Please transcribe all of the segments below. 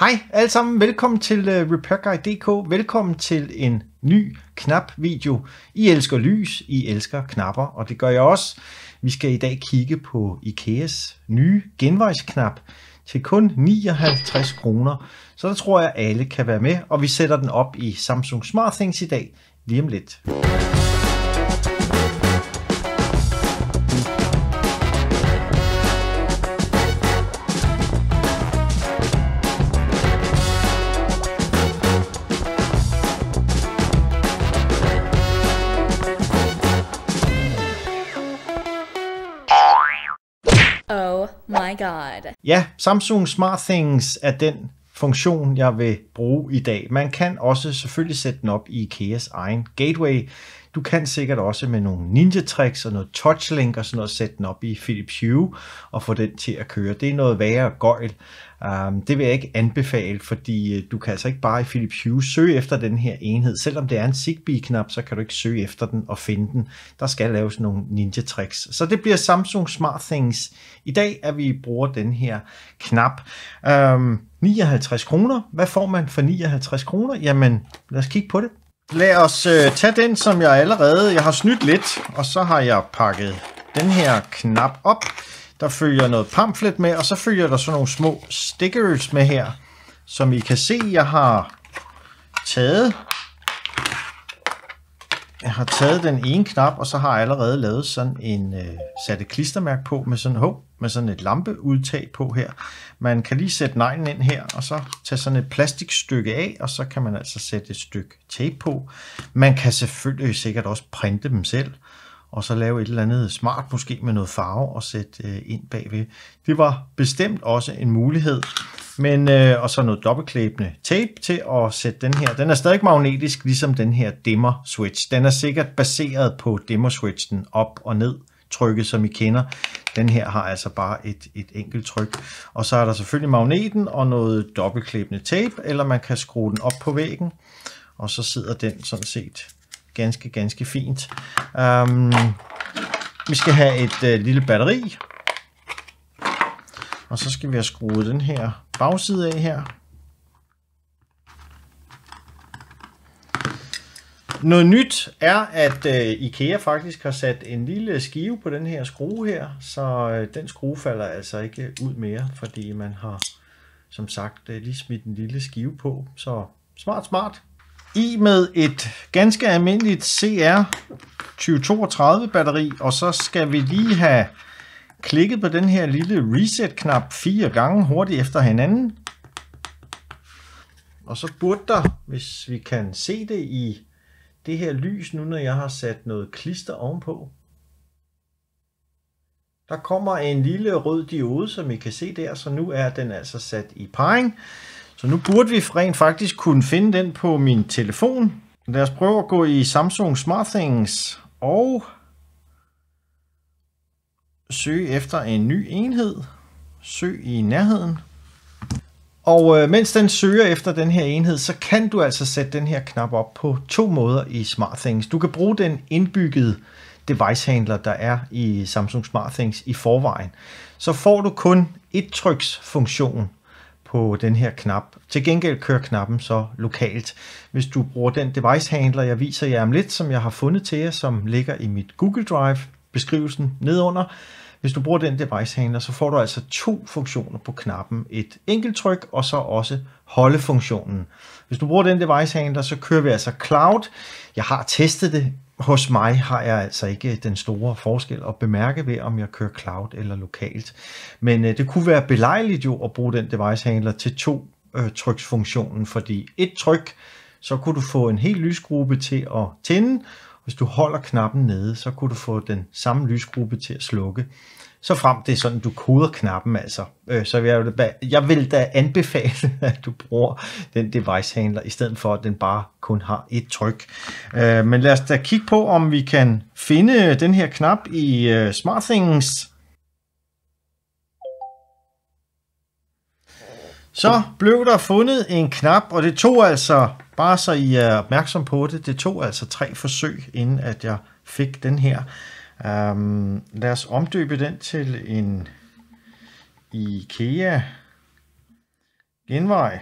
Hej alle sammen, velkommen til uh, øh, RepairGuy.dk. Velkommen til en ny knap-video. I elsker lys, I elsker knapper, og det gør jeg også. Vi skal i dag kigge på IKEAs nye genvejsknap til kun 59 kroner. Så der tror jeg, alle kan være med, og vi sætter den op i Samsung SmartThings i dag lige om lidt. god. Ja, Samsung Smart Things er den funktion, jeg vil bruge i dag. Man kan også selvfølgelig sætte den op i IKEA's egen gateway du kan sikkert også med nogle ninja tricks og noget touchlink og sådan noget, sætte den op i Philips Hue og få den til at køre. Det er noget værre gøjl. Um, det vil jeg ikke anbefale, fordi øh, du kan altså ikke bare i Philips Hue søge efter den her enhed. Selvom det er en Zigbee-knap, så kan du ikke søge efter den og finde den. Der skal laves nogle ninja tricks. Så det bliver Samsung Smart Things i dag, er vi bruger den her knap. Um, 59 kroner. Hvad får man for 59 kroner? Jamen, lad os kigge på det. Lad os øh, tage den, som jeg allerede jeg har snydt lidt, og så har jeg pakket den her knap op. Der følger noget pamflet med, og så følger der sådan nogle små stickers med her, som I kan se, jeg har taget. Jeg har taget den ene knap, og så har jeg allerede lavet sådan en, øh, sat et klistermærke på med sådan, hov, med sådan et lampeudtag på her. Man kan lige sætte neglen ind her, og så tage sådan et plastikstykke af, og så kan man altså sætte et stykke tape på. Man kan selvfølgelig sikkert også printe dem selv, og så lave et eller andet smart, måske med noget farve og sætte øh, ind bagved. Det var bestemt også en mulighed. Men, øh, og så noget dobbeltklæbende tape til at sætte den her. Den er stadig magnetisk, ligesom den her dimmer switch. Den er sikkert baseret på dimmer switchen op og ned trykket, som I kender. Den her har altså bare et, et enkelt tryk. Og så er der selvfølgelig magneten og noget dobbeltklæbende tape, eller man kan skrue den op på væggen, og så sidder den sådan set ganske, ganske fint. Um, vi skal have et uh, lille batteri, og så skal vi have skruet den her bagside af her. Noget nyt er, at øh, IKEA faktisk har sat en lille skive på den her skrue her, så øh, den skrue falder altså ikke ud mere, fordi man har som sagt øh, lige smidt en lille skive på. Så smart, smart. I med et ganske almindeligt CR 2032 batteri, og så skal vi lige have klikket på den her lille reset-knap fire gange hurtigt efter hinanden. Og så burde der, hvis vi kan se det i det her lys nu, når jeg har sat noget klister ovenpå. Der kommer en lille rød diode, som I kan se der, så nu er den altså sat i parring. Så nu burde vi rent faktisk kunne finde den på min telefon. Lad os prøve at gå i Samsung SmartThings og søge efter en ny enhed. Søg i nærheden. Og øh, mens den søger efter den her enhed, så kan du altså sætte den her knap op på to måder i SmartThings. Du kan bruge den indbyggede device-handler, der er i Samsung SmartThings i forvejen. Så får du kun et tryks funktion på den her knap. Til gengæld kører knappen så lokalt. Hvis du bruger den device-handler, jeg viser jer om lidt, som jeg har fundet til jer, som ligger i mit Google Drive, beskrivelsen nedunder, hvis du bruger den device handler, så får du altså to funktioner på knappen. Et enkelt tryk, og så også holdefunktionen. Hvis du bruger den device handler, så kører vi altså cloud. Jeg har testet det. Hos mig har jeg altså ikke den store forskel at bemærke ved, om jeg kører cloud eller lokalt. Men øh, det kunne være belejligt jo at bruge den device handler til to øh, tryksfunktionen, fordi et tryk, så kunne du få en hel lysgruppe til at tænde, hvis du holder knappen nede, så kunne du få den samme lysgruppe til at slukke. Så frem det er sådan, du koder knappen altså. Øh, så jeg jeg vil da anbefale, at du bruger den device handler, i stedet for at den bare kun har et tryk. Øh, men lad os da kigge på, om vi kan finde den her knap i uh, SmartThings. Så blev der fundet en knap, og det tog altså Bare så I er opmærksom på det. Det tog altså tre forsøg, inden at jeg fik den her. Um, lad os omdøbe den til en IKEA genvej.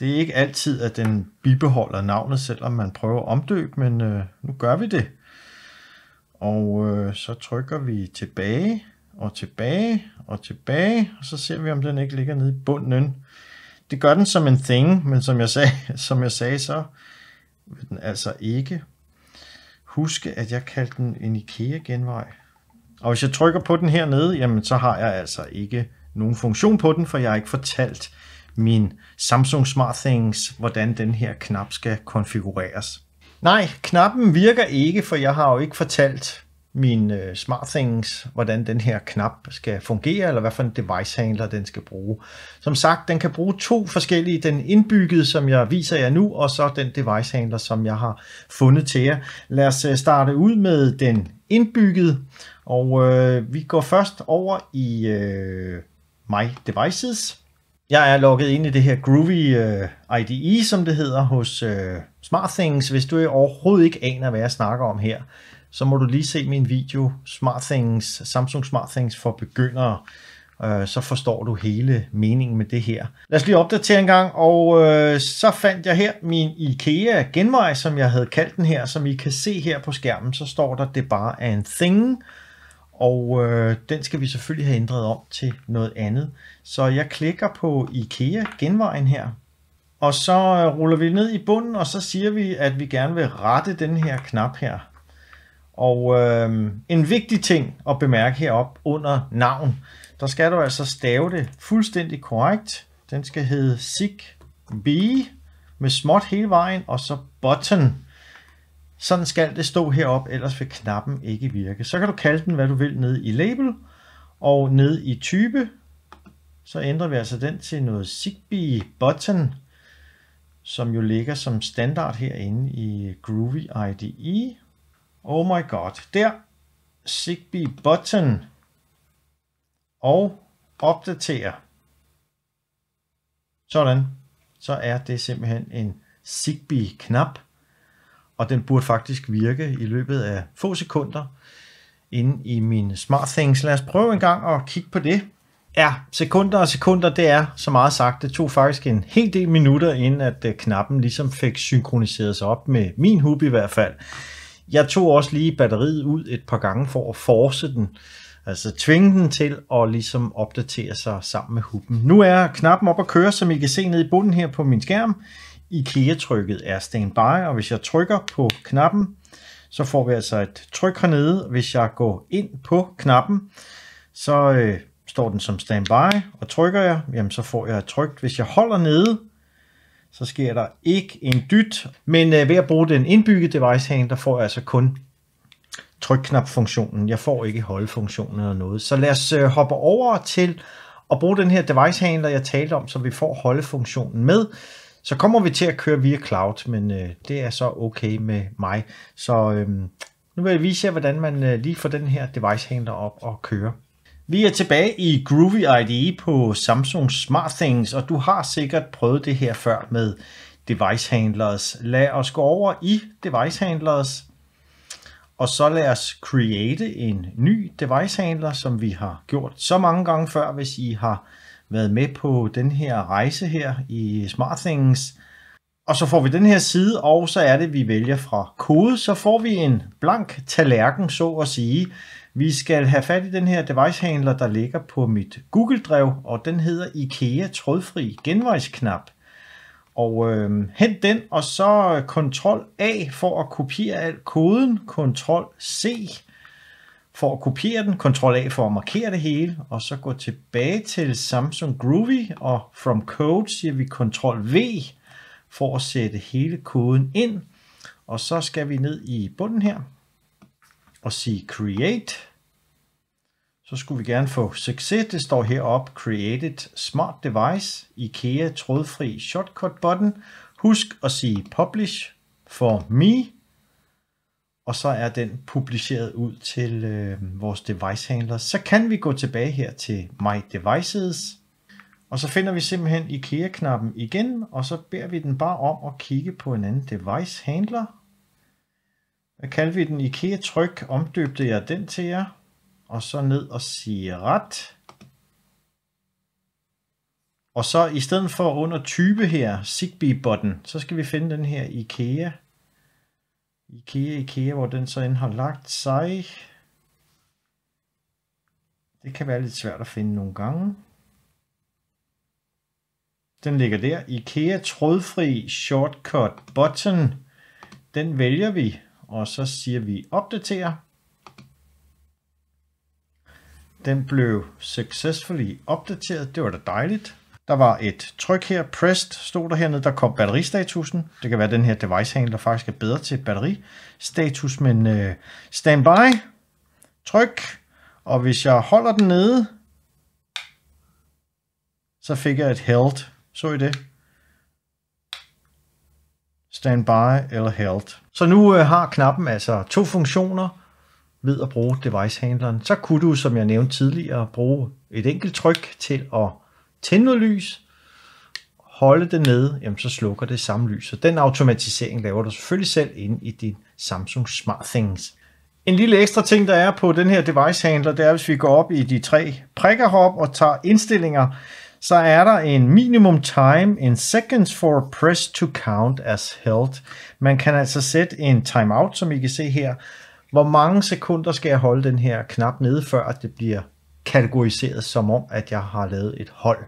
Det er ikke altid, at den bibeholder navnet, selvom man prøver at omdøbe, men øh, nu gør vi det. Og øh, så trykker vi tilbage og tilbage og tilbage, og så ser vi, om den ikke ligger nede i bunden det gør den som en thing, men som jeg sagde, som jeg sagde så vil den altså ikke huske, at jeg kaldte den en IKEA-genvej. Og hvis jeg trykker på den hernede, jamen så har jeg altså ikke nogen funktion på den, for jeg har ikke fortalt min Samsung Smart Things, hvordan den her knap skal konfigureres. Nej, knappen virker ikke, for jeg har jo ikke fortalt min uh, SmartThings, hvordan den her knap skal fungere, eller hvad for en device handler den skal bruge. Som sagt, den kan bruge to forskellige, den indbyggede, som jeg viser jer nu, og så den device handler, som jeg har fundet til jer. Lad os øh, starte ud med den indbyggede, og uh, vi går først over i uh, My Devices. Jeg er logget ind i det her Groovy uh, IDE, som det hedder hos uh, SmartThings, hvis du overhovedet ikke aner, hvad jeg snakker om her så må du lige se min video Smart Things, Samsung Smart Things for begyndere, øh, så forstår du hele meningen med det her. Lad os lige opdatere en gang, og øh, så fandt jeg her min IKEA genvej, som jeg havde kaldt den her, som I kan se her på skærmen, så står der, det bare er en thing, og øh, den skal vi selvfølgelig have ændret om til noget andet. Så jeg klikker på IKEA genvejen her, og så ruller vi ned i bunden, og så siger vi, at vi gerne vil rette den her knap her. Og øh, en vigtig ting at bemærke herop under navn, der skal du altså stave det fuldstændig korrekt. Den skal hedde sig b med småt hele vejen, og så button. Sådan skal det stå herop, ellers vil knappen ikke virke. Så kan du kalde den, hvad du vil, ned i label, og ned i type, så ændrer vi altså den til noget Zigbee Button, som jo ligger som standard herinde i Groovy IDE. Oh my god. Der. Zigbee button. Og opdatere. Sådan. Så er det simpelthen en Zigbee knap. Og den burde faktisk virke i løbet af få sekunder inde i min smart things. Lad os prøve en gang at kigge på det. Ja, sekunder og sekunder, det er så meget sagt. Det tog faktisk en hel del minutter, inden at øh, knappen ligesom fik synkroniseret sig op med min hub i hvert fald. Jeg tog også lige batteriet ud et par gange for at force den, altså tvinge den til at ligesom opdatere sig sammen med huppen. Nu er knappen op at køre, som I kan se nede i bunden her på min skærm. IKEA-trykket er standby, og hvis jeg trykker på knappen, så får vi altså et tryk hernede. Hvis jeg går ind på knappen, så øh, står den som standby, og trykker jeg, jamen så får jeg et tryk. Hvis jeg holder nede, så sker der ikke en dyt. Men øh, ved at bruge den indbyggede device hang, der får jeg altså kun trykknap-funktionen. Jeg får ikke holdfunktionen funktionen eller noget. Så lad os øh, hoppe over til at bruge den her device handler, jeg talte om, så vi får holde-funktionen med. Så kommer vi til at køre via cloud, men øh, det er så okay med mig. Så øh, nu vil jeg vise jer, hvordan man øh, lige får den her device handler op og køre. Vi er tilbage i Groovy IDE på Samsung SmartThings, og du har sikkert prøvet det her før med device handlers. Lad os gå over i device handlers, og så lad os create en ny device handler, som vi har gjort så mange gange før, hvis I har været med på den her rejse her i SmartThings. Og så får vi den her side, og så er det, vi vælger fra kode. Så får vi en blank tallerken, så at sige. Vi skal have fat i den her device-handler, der ligger på mit Google-drev, og den hedder IKEA Trådfri Genvejsknap. Og øh, hent den, og så Ctrl A for at kopiere al koden, Ctrl C for at kopiere den, Ctrl A for at markere det hele, og så gå tilbage til Samsung Groovy, og From Code siger vi Ctrl V for at sætte hele koden ind. Og så skal vi ned i bunden her og sige create. Så skulle vi gerne få succes. Det står heroppe created smart device, IKEA trådfri shortcut button. Husk at sige publish for me. Og så er den publiceret ud til øh, vores device handler. Så kan vi gå tilbage her til my devices og så finder vi simpelthen IKEA-knappen igen, og så beder vi den bare om at kigge på en anden device handler. Hvad kalder vi den? IKEA-tryk omdøbte jeg den til jer. Og så ned og sige ret. Og så i stedet for under type her, zigbee button så skal vi finde den her IKEA. IKEA, IKEA, hvor den så end har lagt sig. Det kan være lidt svært at finde nogle gange. Den ligger der. IKEA trådfri shortcut button. Den vælger vi, og så siger vi opdater. Den blev successfully opdateret. Det var da dejligt. Der var et tryk her, pressed stod der hernede, der kom batteristatusen. Det kan være, at den her device handler faktisk er bedre til batteristatus, men uh, standby, tryk, og hvis jeg holder den nede, så fik jeg et held. Så I det? Standby eller Held. Så nu øh, har knappen altså to funktioner ved at bruge device handleren. Så kunne du, som jeg nævnte tidligere, bruge et enkelt tryk til at tænde noget lys, holde det nede, jamen så slukker det samme lys. Så den automatisering laver du selvfølgelig selv ind i din Samsung Smart Things. En lille ekstra ting, der er på den her device handler, det er, hvis vi går op i de tre prikkerhop og tager indstillinger, så er der en minimum time in seconds for press to count as held. Man kan altså sætte en timeout, som I kan se her. Hvor mange sekunder skal jeg holde den her knap nede, før det bliver kategoriseret som om, at jeg har lavet et hold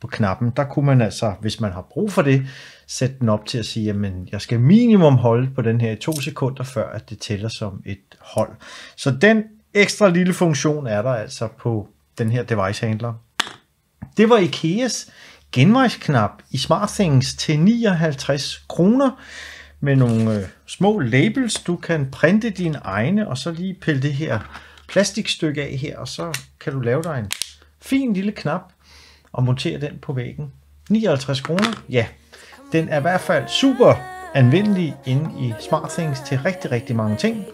på knappen. Der kunne man altså, hvis man har brug for det, sætte den op til at sige, at jeg skal minimum holde på den her i to sekunder, før at det tæller som et hold. Så den ekstra lille funktion er der altså på den her device handler. Det var IKEAs genvejsknap i SmartThings til 59 kroner med nogle øh, små labels. Du kan printe din egne, og så lige pille det her plastikstykke af her, og så kan du lave dig en fin lille knap og montere den på væggen. 59 kroner, ja. Den er i hvert fald super anvendelig inde i SmartThings til rigtig, rigtig mange ting.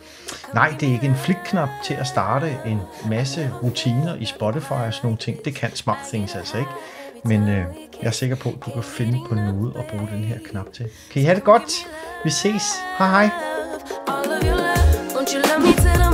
Nej, det er ikke en flikknap til at starte en masse rutiner i Spotify og sådan nogle ting. Det kan Smart Things altså ikke. Men øh, jeg er sikker på, at du kan finde på noget at bruge den her knap til. Kan I have det godt? Vi ses. Hej hej. love, you love me